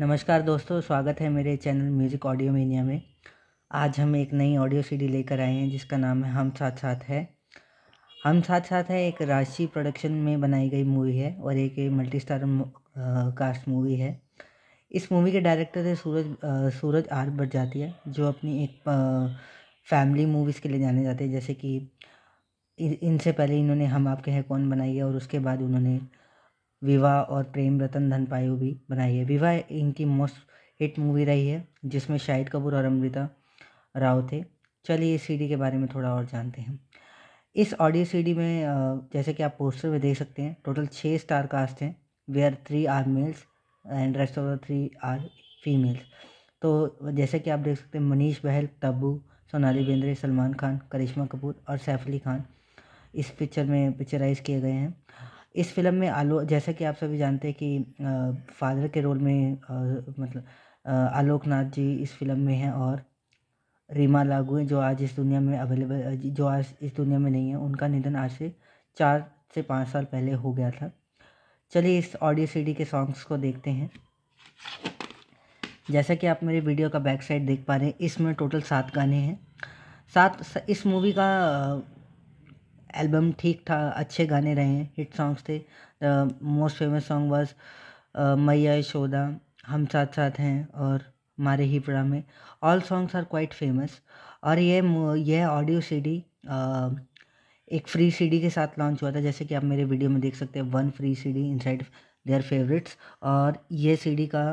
नमस्कार दोस्तों स्वागत है मेरे चैनल म्यूज़िक ऑडियो मीनिया में आज हम एक नई ऑडियो सीडी लेकर आए हैं जिसका नाम है हम साथ साथ है हम साथ साथ है एक राशि प्रोडक्शन में बनाई गई मूवी है और एक मल्टी स्टार कास्ट मूवी है इस मूवी के डायरेक्टर है सूरज आ, सूरज आर है जो अपनी एक आ, फैमिली मूवीज़ के लिए जाने जाते हैं जैसे कि इनसे पहले इन्होंने हम आपके हैं कौन बनाई है और उसके बाद उन्होंने विवाह और प्रेम रतन धन पायु भी बनाई है विवाह इनकी मोस्ट हिट मूवी रही है जिसमें शाहिद कपूर और अमृता राव थे चलिए इस सीडी के बारे में थोड़ा और जानते हैं इस ऑडियो सीडी में जैसे कि आप पोस्टर में देख सकते हैं टोटल छः स्टार कास्ट हैं they are three are males and rest of the three are females तो जैसे कि आप देख सकते हैं मनीष बहल तब्बू सोनाली बेंद्रे सलमान खान करिश्मा कपूर और सैफ अली खान इस पिक्चर में पिक्चराइज किए गए हैं इस फिल्म में आलो जैसा कि आप सभी जानते हैं कि आ, फादर के रोल में आ, मतलब नाथ जी इस फिल्म में हैं और रीमा लागू जो आज इस दुनिया में अवेलेबल जो आज इस दुनिया में नहीं है उनका निधन आज से चार से पाँच साल पहले हो गया था चलिए इस ऑडियो सीडी के सॉन्ग्स को देखते हैं जैसा कि आप मेरे वीडियो का बैक साइड देख पा रहे हैं इसमें टोटल सात गाने हैं सात इस मूवी का एल्बम ठीक था अच्छे गाने रहे हैं हिट सॉन्ग्स थे the most famous song was Maiya Yashoda हम साथ साथ हैं और मारे ही पुरा में all songs are quite famous और ये यह ऑडियो सीडी एक फ्री सीडी के साथ लॉन्च हुआ था जैसे कि आप मेरे वीडियो में देख सकते हैं one free CD inside their favourites और ये सीडी का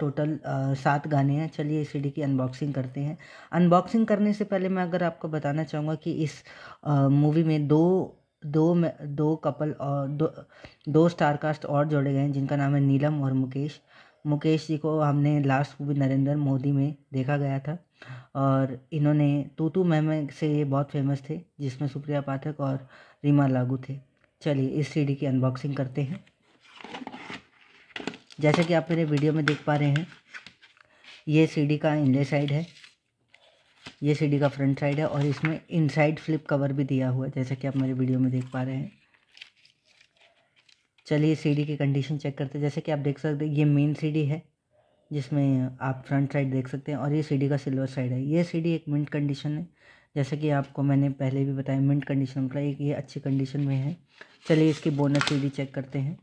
टोटल सात गाने हैं चलिए इस सीडी की अनबॉक्सिंग करते हैं अनबॉक्सिंग करने से पहले मैं अगर आपको बताना चाहूँगा कि इस मूवी में दो दो में दो कपल और दो दो स्टार कास्ट और जोड़े गए हैं जिनका नाम है नीलम और मुकेश मुकेश जी को हमने लास्ट मूवी नरेंद्र मोदी में देखा गया था और इन्होंने तू तू मैम से ये बहुत फेमस थे जिसमें सुप्रिया पाठक और रीमा लागू थे चलिए इस सीडी की अनबॉक्सिंग करते हैं जैसे कि आप मेरे वीडियो में देख पा रहे हैं ये सीडी का इनले साइड है ये सीडी का फ्रंट साइड है और इसमें इनसाइड फ्लिप कवर भी दिया हुआ है जैसा कि आप मेरे वीडियो में देख पा रहे हैं चलिए सीडी की कंडीशन चेक करते हैं जैसे कि आप देख सकते हैं ये मेन सीडी है जिसमें आप फ्रंट साइड देख सकते हैं और ये सीडी का सिल्वर साइड है ये सीडी एक मिंट कंडीशन है जैसे कि आपको मैंने पहले भी बताया मिंट कंडीशन मतलब एक ये अच्छी कंडीशन में है चलिए इसकी बोनस सीडी चेक करते हैं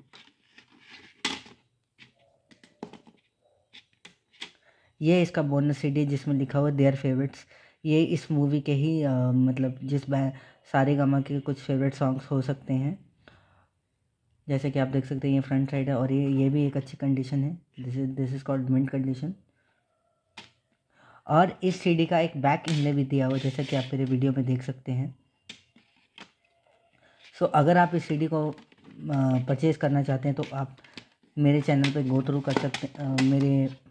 ये इसका बोनस सी डी जिसमें लिखा हुआ देयर फेवरेट्स ये इस मूवी के ही आ, मतलब जिस सारे गामा के कुछ फेवरेट सॉन्ग्स हो सकते हैं जैसे कि आप देख सकते हैं ये फ्रंट साइड है और ये ये भी एक अच्छी कंडीशन है this is this is called mint condition और इस सीडी का एक बैक इनले भी दिया हुआ जैसा कि आप मेरे वीडियो में देख सकते हैं सो so, अगर आप इस सीडी को परचेज़ करना चाहते हैं तो आप मेरे चैनल पे गो थ्रू कर सकते मेरे